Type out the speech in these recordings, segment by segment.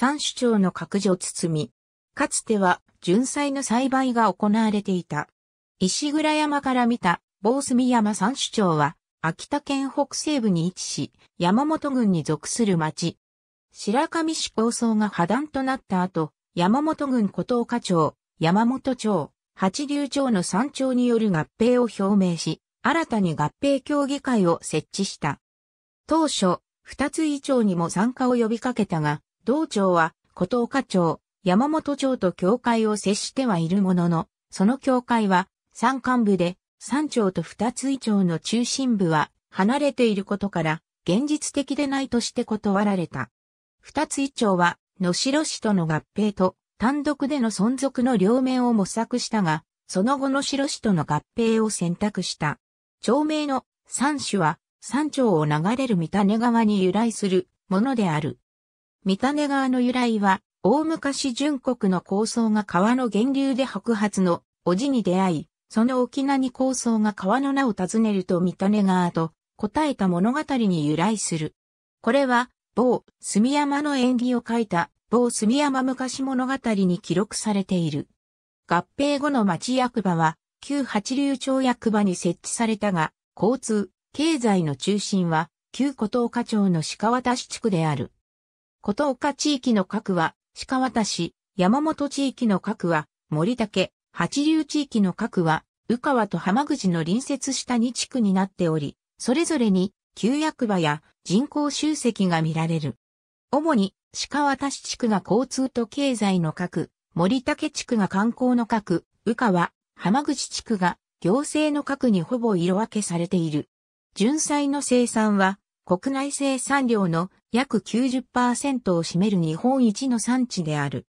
三首長の拡除包み、かつては、純菜の栽培が行われていた。石倉山から見た、坊隅山三首長は、秋田県北西部に位置し、山本郡に属する町。白上市構想が破断となった後、山本郡古東花町、山本町、八流町の山頂による合併を表明し、新たに合併協議会を設置した。当初、二つ以上にも参加を呼びかけたが、道庁は、琴岡町、山本町と境界を接してはいるものの、その境界は、山間部で、山町と二つ以町の中心部は、離れていることから、現実的でないとして断られた。二つ以町は、野城市との合併と、単独での存続の両面を模索したが、その後の城市との合併を選択した。町名の三種は、山町を流れる三種川に由来するものである。三種川の由来は、大昔純国の高僧が川の源流で白髪のおじに出会い、その沖縄に高僧が川の名を尋ねると三種川と答えた物語に由来する。これは、某住山の縁起を書いた某住山昔物語に記録されている。合併後の町役場は、旧八流町役場に設置されたが、交通、経済の中心は、旧古東花町の鹿渡地区である。琴岡地域の各は、鹿渡市、山本地域の各は、森竹、八流地域の各は、宇川と浜口の隣接した2地区になっており、それぞれに、旧役場や人口集積が見られる。主に、鹿渡市地区が交通と経済の各、森竹地区が観光の各、宇川、浜口地区が行政の各にほぼ色分けされている。純菜の生産は、国内生産量の約90%を占める日本一の産地である。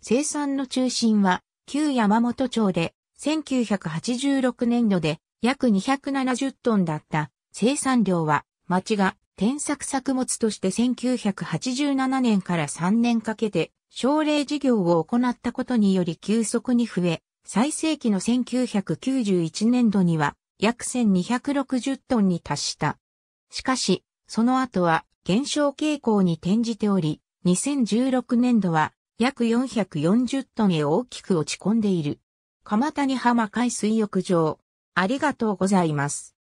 生産の中心は旧山本町で1986年度で約270トンだった生産量は町が添削作物として1987年から3年かけて奨励事業を行ったことにより急速に増え、最盛期の1991年度には約1260トンに達した。しかし、その後は減少傾向に転じており、2016年度は約440トンへ大きく落ち込んでいる。蒲谷浜海水浴場。ありがとうございます。